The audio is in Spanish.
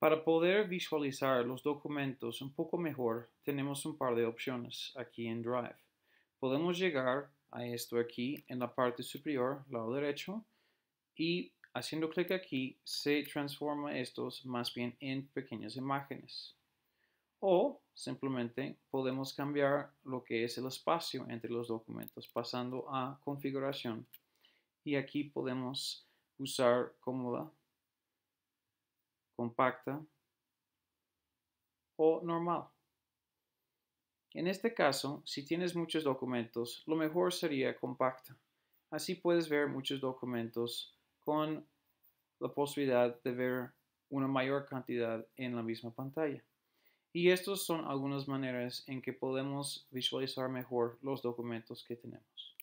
Para poder visualizar los documentos un poco mejor, tenemos un par de opciones aquí en Drive. Podemos llegar a esto aquí en la parte superior, lado derecho, y haciendo clic aquí se transforma estos más bien en pequeñas imágenes. O simplemente podemos cambiar lo que es el espacio entre los documentos pasando a configuración. Y aquí podemos usar cómoda compacta o normal. En este caso, si tienes muchos documentos, lo mejor sería compacta. Así puedes ver muchos documentos con la posibilidad de ver una mayor cantidad en la misma pantalla. Y estas son algunas maneras en que podemos visualizar mejor los documentos que tenemos.